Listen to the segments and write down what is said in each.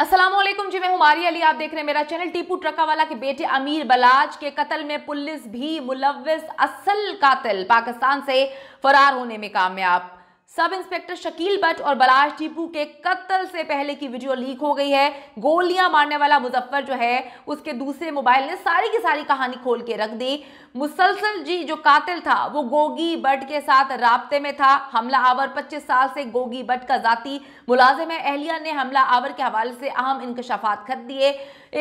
असलम जी मैं हमारी अली आप देख रहे हैं मेरा चैनल टीपू ट्रकावाला के बेटे अमीर बलाज के कत्ल में पुलिस भी मुलविस असल कातिल पाकिस्तान से फरार होने में कामयाब सब इंस्पेक्टर शकील बट और बलाश टीपू के कत्ल से पहले की वीडियो लीक हो गई है गोलियां मारने वाला मुजफ्फर जो है उसके दूसरे मोबाइल ने सारी की सारी कहानी खोल के रख दी मुसलसल जी जो कातिल था वो गोगी बट के साथ रबते में था हमला आवर 25 साल से गोगी बट का जाति मुलाजिम है अहलिया ने हमला आवर के हवाले से अहम इंकशाफात खत दिए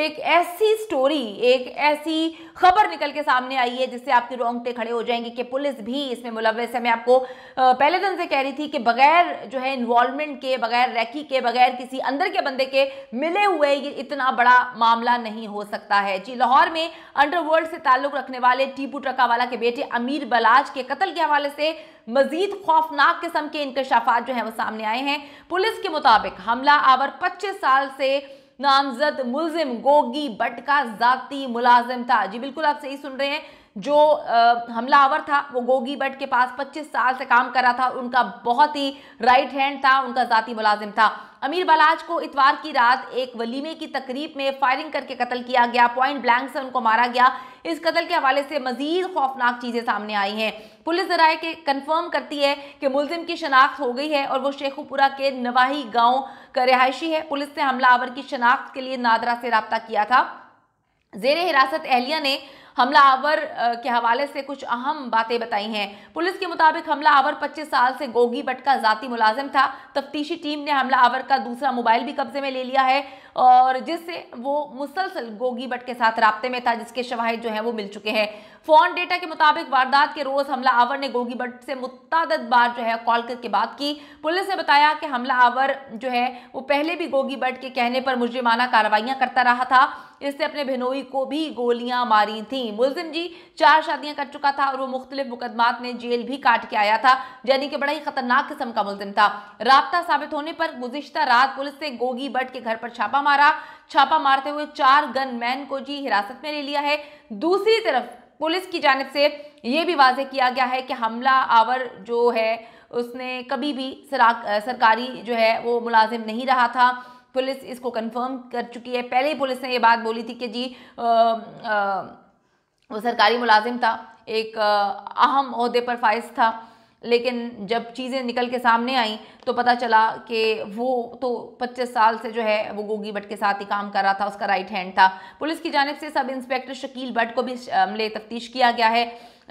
एक ऐसी स्टोरी एक ऐसी खबर निकल के सामने आई है जिससे आपके रोंगटे खड़े हो जाएंगे कि पुलिस भी इसमें मुलविस है मैं आपको पहले दिन से कह रही थी कि बगैर जो है इन्वॉल्वमेंट के बगैर रैकी के बगैर किसी अंदर के बंदे के मिले हुए ये इतना बड़ा मामला नहीं हो सकता है जी लाहौर में अंडरवर्ल्ड से ताल्लुक रखने वाले टीपू ट्रकावाला के बेटे अमीर बलाज के कत्ल के हवाले से मजीद खौफनाक किस्म के इनकशाफात जो है वो सामने आए हैं पुलिस के मुताबिक हमला आवर 25 साल से नामजद मुलजिम गोगी भट्ट का जाति मुलाजिम था जी बिल्कुल आप सही सुन रहे हैं जो हमलावर था वो गोगी भट्ट के पास 25 साल से काम कर रहा था उनका बहुत ही राइट हैंड था उनका जाति मुलाजिम था अमीर बलाज को इतवार की रात एक वलीमे की तकरीब में फायरिंग करके कत्ल किया गया पॉइंट ब्लैंक से उनको मारा गया इस कत्ल के हवाले से मजीद खौफनाक चीज़ें सामने आई हैं पुलिस जराये के कन्फर्म करती है कि मुलजिम की शनाख्त हो गई है और वो शेखुपुरा के नवाही गाँव का रिहायशी है पुलिस ने हमलावर की शनाख्त के लिए नादरा से रबता किया था जेर हिरासत एहलिया ने हमलावर के हवाले से कुछ अहम बातें बताई हैं पुलिस के मुताबिक हमलावर 25 साल से गोगी बट का जाती मुलाजिम था तफ्तीशी टीम ने हमलावर का दूसरा मोबाइल भी कब्जे में ले लिया है और जिससे वो मुसलसल गोगी बट के साथ रबते में था जिसके शवाहिद जो है वो मिल चुके हैं फोन डेटा के मुताबिक वारदात के रोज हमलावर ने गोगी भट्ट से मुताद बार जो है कॉल करके बात की पुलिस ने बताया कि हमलावर जो है वो पहले भी गोगी भट्ट के कहने पर मुजरिमाना कार्रवाइयां करता रहा था इससे अपने भिनोई को भी गोलियां मारी थी मुलजिम जी चार शादियां कर चुका था और वो मुख्तलिफ मुकदमात में जेल भी काट के आया था यानी कि बड़ा ही खतरनाक किस्म का मुलजिम था रबता साबित होने पर गुजशत रात पुलिस ने गोगी भट्ट के घर पर छापा मारा छापा मारते हुए चार गनमैन को जी हिरासत में ले लिया है दूसरी तरफ पुलिस की जानब से ये भी वाजह किया गया है कि हमला आवर जो है उसने कभी भी सरकारी जो है वो मुलाजिम नहीं रहा था पुलिस इसको कंफर्म कर चुकी है पहले ही पुलिस ने ये बात बोली थी कि जी आ, आ, वो सरकारी मुलाजिम था एक अहम अहदे पर फाइज था लेकिन जब चीज़ें निकल के सामने आई तो पता चला कि वो तो 25 साल से जो है वो गोगी भट्ट के साथ ही काम कर रहा था उसका राइट हैंड था पुलिस की जानब से सब इंस्पेक्टर शकील भट्ट को भी हमले तफ्तीश किया गया है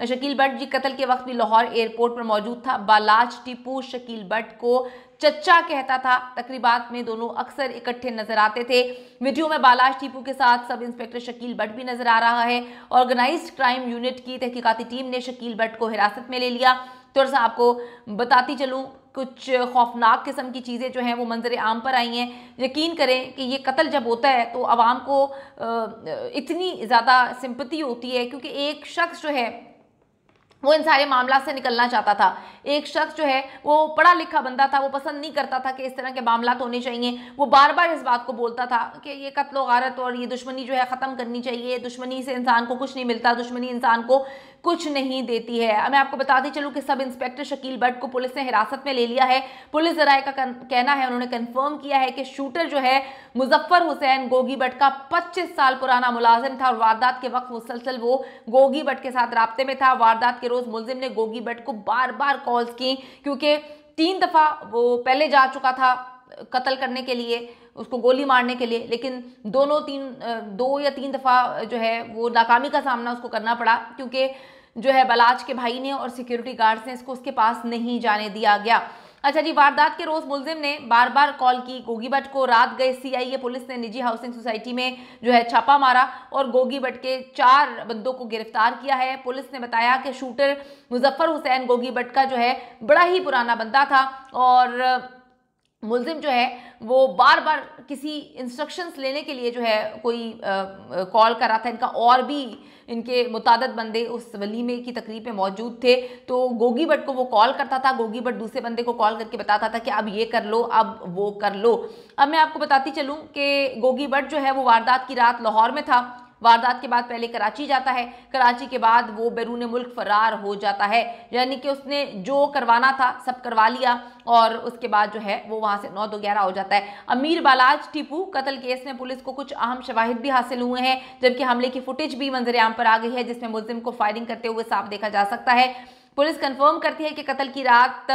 शकील भट्ट जी कत्ल के वक्त भी लाहौर एयरपोर्ट पर मौजूद था बालाज टिपू शकील भट्ट को चच्चा कहता था तकरीबात में दोनों अक्सर इकट्ठे नजर आते थे वीडियो में बालाज टीपू के साथ सब इंस्पेक्टर शकील भट्ट भी नजर आ रहा है ऑर्गेनाइज्ड क्राइम यूनिट की तहकीकाती टीम ने शकील भट्ट को हिरासत में ले लिया थोड़ा सा आपको बताती चलूँ कुछ खौफनाक किस्म की चीज़ें जो हैं वो मंजर आम पर आई हैं यकीन करें कि ये कत्ल जब होता है तो आवाम को इतनी ज़्यादा सिंपति होती है क्योंकि एक शख्स जो है वो इन सारे मामला से निकलना चाहता था एक शख्स जो है वो पढ़ा लिखा बंदा था वो पसंद नहीं करता था कि इस तरह के मामला तो होने चाहिए वो बार बार इस बात को बोलता था कि ये कत्लो गारत और ये दुश्मनी जो है ख़त्म करनी चाहिए दुश्मनी से इंसान को कुछ नहीं मिलता दुश्मनी इंसान को कुछ नहीं देती है मैं आपको बताती चलूं कि सब इंस्पेक्टर शकील भट्ट को पुलिस ने हिरासत में ले लिया है पुलिस जराये का कहना है उन्होंने कन्फर्म किया है कि शूटर जो है मुजफ्फर हुसैन गोगी भट्ट का 25 साल पुराना मुलाजिम था और वारदात के वक्त मुसलसल वो गोगी भट्ट के साथ रबते में था वारदात के रोज़ मुलिम ने गोगी भट्ट को बार बार कॉल्स की क्योंकि तीन दफ़ा वो पहले जा चुका था कत्ल करने के लिए उसको गोली मारने के लिए लेकिन दोनों तीन दो या तीन दफ़ा जो है वो नाकामी का सामना उसको करना पड़ा क्योंकि जो है बलाज के भाई ने और सिक्योरिटी गार्ड्स ने इसको उसके पास नहीं जाने दिया गया अच्छा जी वारदात के रोज़ मुलजिम ने बार बार कॉल की गोगी भट्ट को रात गए सीआईए पुलिस ने निजी हाउसिंग सोसाइटी में जो है छापा मारा और गोगी भट्ट के चार बंदों को गिरफ्तार किया है पुलिस ने बताया कि शूटर मुजफ्फर हुसैन गोगी भट्ट का जो है बड़ा ही पुराना बंदा था और मुलिम जो है वो बार बार किसी इंस्ट्रक्शंस लेने के लिए जो है कोई कॉल कर रहा था इनका और भी इनके मुताद बंदे उस वलीमे की तकरीब में मौजूद थे तो गोगी भट्ट को वो कॉल करता था गोगी भट्ट दूसरे बंदे को कॉल करके बताता था कि अब ये कर लो अब वो कर लो अब मैं आपको बताती चलूँ कि गोगी भट्ट जो है वो वारदात की रात लाहौर में था वारदात के बाद पहले कराची जाता है कराची के बाद वो बैरून मुल्क फरार हो जाता है यानी कि उसने जो करवाना था सब करवा लिया और उसके बाद जो है वो वहाँ से नौ दो ग्यारह हो जाता है अमीर बालाज टीपू कत्ल केस में पुलिस को कुछ अहम शवाहिद भी हासिल हुए हैं जबकि हमले की फुटेज भी मंजर आम पर आ गई है जिसमें मुलिम को फायरिंग करते हुए साफ देखा जा सकता है पुलिस कंफर्म करती है कि कत्ल की रात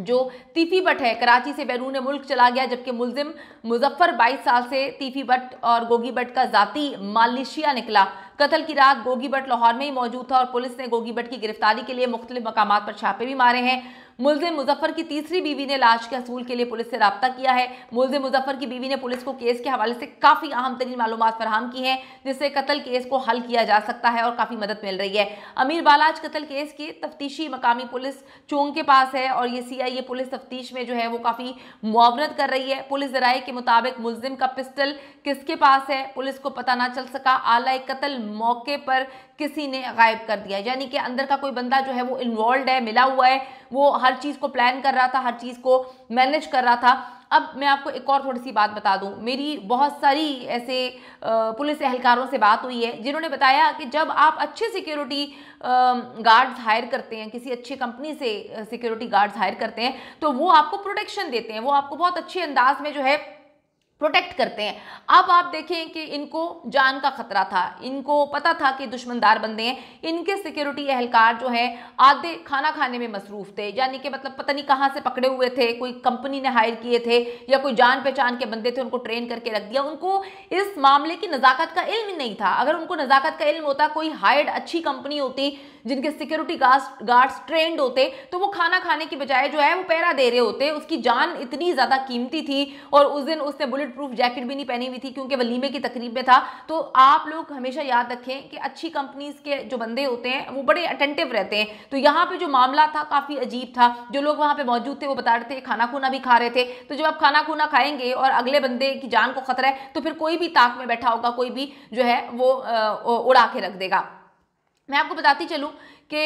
जो तीफी भट्ट है कराची से बैरून मुल्क चला गया जबकि मुलजिम मुजफ्फर 22 साल से तीफी भट्ट और गोगी भट्ट का जाती मालिशिया निकला कत्ल की रात गोगी बट लाहौर में ही मौजूद था और पुलिस ने गोगी भट्ट की गिरफ्तारी के लिए मुख्तलिफ मकाम पर छापे भी मारे हैं मुलजिम मुजफ्फर की तीसरी बीवी ने लाश के हसूल के लिए पुलिस से रबता किया है मुलजिम मुजफ्फर की बीवी ने पुलिस को केस के हवाले से काफ़ी अहम तरीन मालूम फराम की है जिससे कत्ल केस को हल किया जा सकता है और काफ़ी मदद मिल रही है अमीर बालाज कत्ल केस की तफ्तीशी मकामी पुलिस चोंग के पास है और ये सी पुलिस तफ्तीश में जो है वो काफ़ी मुआवनत कर रही है पुलिस जराए के मुताबिक मुलजिम का पिस्टल किसके पास है पुलिस को पता ना चल सका आला कत्ल मौके पर किसी ने गायब कर दिया यानी कि अंदर का कोई बंदा जो है वो इन्वॉल्व है मिला हुआ है वो हर चीज़ को प्लान कर रहा था हर चीज़ को मैनेज कर रहा था अब मैं आपको एक और थोड़ी सी बात बता दूं मेरी बहुत सारी ऐसे पुलिस एहलकारों से बात हुई है जिन्होंने बताया कि जब आप अच्छे सिक्योरिटी गार्ड्स हायर करते हैं किसी अच्छी कंपनी से सिक्योरिटी गार्ड्स हायर करते हैं तो वो आपको प्रोटेक्शन देते हैं वो आपको बहुत अच्छे अंदाज में जो है प्रोटेक्ट करते हैं अब आप देखें कि इनको जान का खतरा था इनको पता था कि दुश्मनदार बंदे हैं इनके सिक्योरिटी एहलकार जो हैं आधे खाना खाने में मसरूफ थे यानी कि मतलब पता नहीं कहाँ से पकड़े हुए थे कोई कंपनी ने हायर किए थे या कोई जान पहचान के बंदे थे उनको ट्रेन करके रख दिया उनको इस मामले की नज़ाकत का इल्म नहीं था अगर उनको नज़ाकत का इल्म होता कोई हायर्ड अच्छी कंपनी होती जिनके सिक्योरिटी गार्ड्स गार्ड्स ट्रेंड होते तो वो खाना खाने की बजाय जो है वो पैरा दे रहे होते उसकी जान इतनी ज़्यादा कीमती थी और उस दिन उसने बुलेट बुलेट प्रूफ जैकेट भी नहीं पहनी हुई थी क्योंकि वलीमे की तकरीब में था तो आप लोग हमेशा याद रखें कि अच्छी कंपनीज के जो बंदे होते हैं वो बड़े अटेंटिव रहते हैं तो यहाँ पे जो मामला था काफ़ी अजीब था जो लोग वहाँ पे मौजूद थे वो बता रहे थे खाना खूना भी खा रहे थे तो जब आप खाना खूना खाएंगे और अगले बंदे की जान को खतरा है तो फिर कोई भी ताक में बैठा होगा कोई भी जो है वो उड़ा के रख देगा मैं आपको बताती चलूँ कि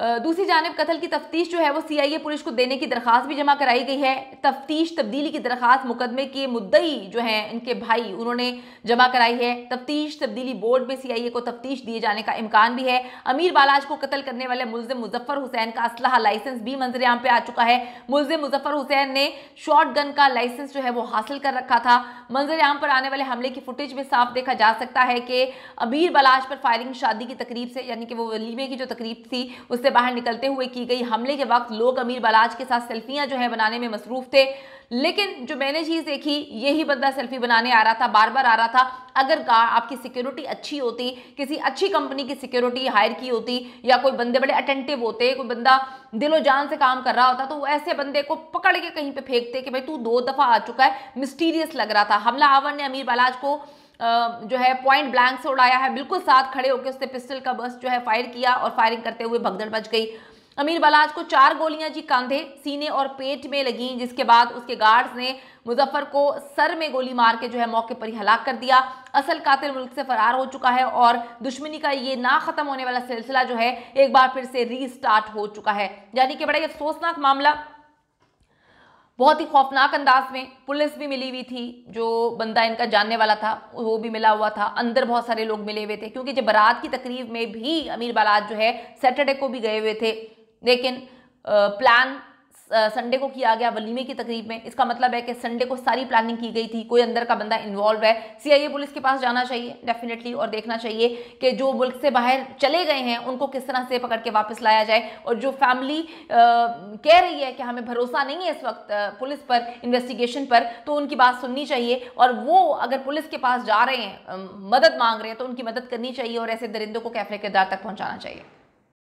दूसरी जानब कतल की तफ्तीश जो है वो सीआईए पुलिस को देने की दरख्वास्त भी जमा कराई गई है तफ्तीश तब्दीली की दरख्वास्त मुकदमे के मुद्दई जो हैं इनके भाई उन्होंने जमा कराई है तफ्तीश तब्दीली बोर्ड में सीआईए को तफ्तीश दिए जाने का इम्कान भी है अमीर बालाज को कत्ल करने वाले मुलजिम मुजफ्फर हुसैन का असलाह लाइसेंस भी मंजर आम पे आ चुका है मुलजिम मुजफ्फर हुसैन ने शॉर्ट गन का लाइसेंस जो है वो हासिल कर रखा था मंजर पर आने वाले हमले की फुटेज में साफ देखा जा सकता है कि अमीर बालाज पर फायरिंग शादी की तकरीब से यानी कि वो वलीमे की जो तकरीब थी उस से बाहर निकलते हुए की गई हमले के वक्त लोग अमीर बलाज के साथ सेल्फियां जो है बनाने में मसरूफ थे लेकिन जो मैंने चीज़ देखी यही बंदा सेल्फी बनाने आ रहा था बार बार आ रहा था अगर का आपकी सिक्योरिटी अच्छी होती किसी अच्छी कंपनी की सिक्योरिटी हायर की होती या कोई बंदे बड़े अटेंटिव होते कोई बंदा दिलो जान से काम कर रहा होता तो वो ऐसे बंदे को पकड़ के कहीं पे फेंकते कि भाई तू दो दफ़ा आ चुका है मिस्टीरियस लग रहा था हमला आवर ने अमीर बालाज को जो है पॉइंट ब्लैंक से उड़ाया है बिल्कुल साथ खड़े होकर उसने पिस्टल का बस जो है फायर किया और फायरिंग करते हुए भगदड़ बच गई अमीर बलाज को चार गोलियां जी कंधे सीने और पेट में लगी जिसके बाद उसके गार्ड्स ने मुजफ्फर को सर में गोली मार के जो है मौके पर ही हलाक कर दिया असल कातिल मुल्क से फरार हो चुका है और दुश्मनी का ये ना खत्म होने वाला सिलसिला जो है एक बार फिर से रीस्टार्ट हो चुका है यानी कि बड़ा ये अफसोसनाक मामला बहुत ही खौफनाक अंदाज में पुलिस भी मिली हुई थी जो बंदा इनका जानने वाला था वो भी मिला हुआ था अंदर बहुत सारे लोग मिले हुए थे क्योंकि जब बारात की तकरीब में भी अमीर बालाज जो है सैटरडे को भी गए हुए थे लेकिन प्लान संडे को किया गया वलीमे की तकरीब में इसका मतलब है कि संडे को सारी प्लानिंग की गई थी कोई अंदर का बंदा इन्वॉल्व है सीआईए पुलिस के पास जाना चाहिए डेफिनेटली और देखना चाहिए कि जो मुल्क से बाहर चले गए हैं उनको किस तरह से पकड़ के वापस लाया जाए और जो फैमिली कह रही है कि हमें भरोसा नहीं है इस वक्त पुलिस पर इन्वेस्टिगेशन पर तो उनकी बात सुननी चाहिए और वो अगर पुलिस के पास जा रहे हैं मदद मांग रहे हैं तो उनकी मदद करनी चाहिए और ऐसे दरिंदों को कैफे किरदार तक पहुँचाना चाहिए